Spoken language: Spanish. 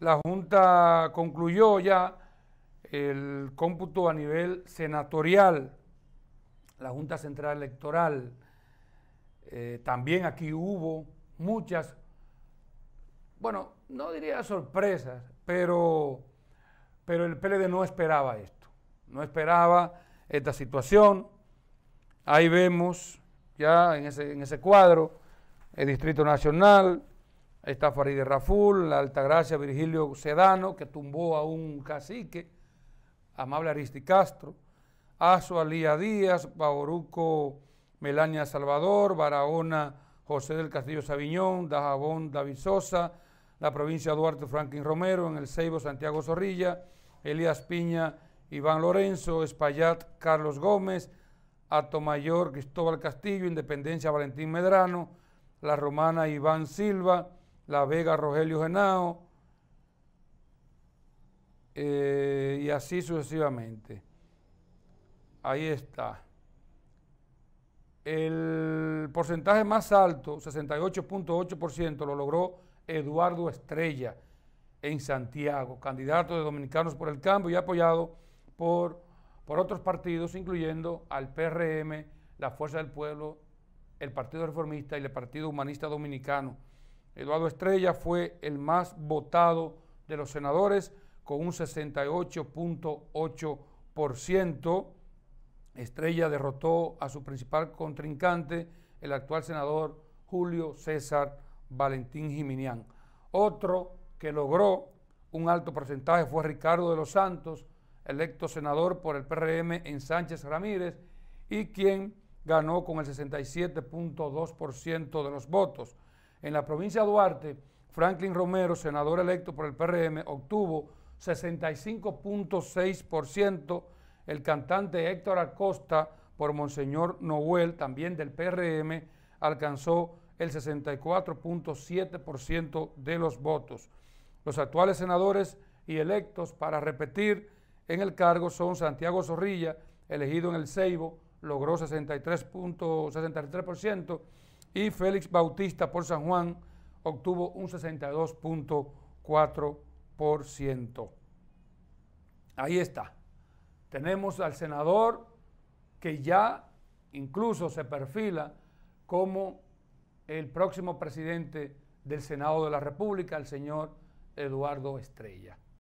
la Junta concluyó ya el cómputo a nivel senatorial, la Junta Central Electoral. Eh, también aquí hubo muchas, bueno, no diría sorpresas, pero, pero el PLD no esperaba esto, no esperaba esta situación. Ahí vemos ya en ese, en ese cuadro el Distrito Nacional, está Farideh Raful, la Altagracia Virgilio Sedano, que tumbó a un cacique, Amable Aristi Castro, Alía Díaz, Bauruco Melania Salvador, Barahona José del Castillo Sabiñón, Dajabón David Sosa, la provincia Duarte Franklin Romero, en el Ceibo Santiago Zorrilla, Elías Piña, Iván Lorenzo, Espaillat Carlos Gómez, Atomayor Cristóbal Castillo, Independencia Valentín Medrano, La Romana Iván Silva, la Vega Rogelio Genao, eh, y así sucesivamente. Ahí está. El porcentaje más alto, 68.8%, lo logró Eduardo Estrella en Santiago, candidato de Dominicanos por el Cambio y apoyado por, por otros partidos, incluyendo al PRM, la Fuerza del Pueblo, el Partido Reformista y el Partido Humanista Dominicano. Eduardo Estrella fue el más votado de los senadores con un 68.8%. Estrella derrotó a su principal contrincante, el actual senador Julio César Valentín Jiminián. Otro que logró un alto porcentaje fue Ricardo de los Santos, electo senador por el PRM en Sánchez Ramírez y quien ganó con el 67.2% de los votos. En la provincia de Duarte, Franklin Romero, senador electo por el PRM, obtuvo 65.6%. El cantante Héctor Acosta, por Monseñor Noel, también del PRM, alcanzó el 64.7% de los votos. Los actuales senadores y electos para repetir en el cargo son Santiago Zorrilla, elegido en el Ceibo, logró 63.63%, y Félix Bautista por San Juan obtuvo un 62.4%. Ahí está. Tenemos al senador que ya incluso se perfila como el próximo presidente del Senado de la República, el señor Eduardo Estrella.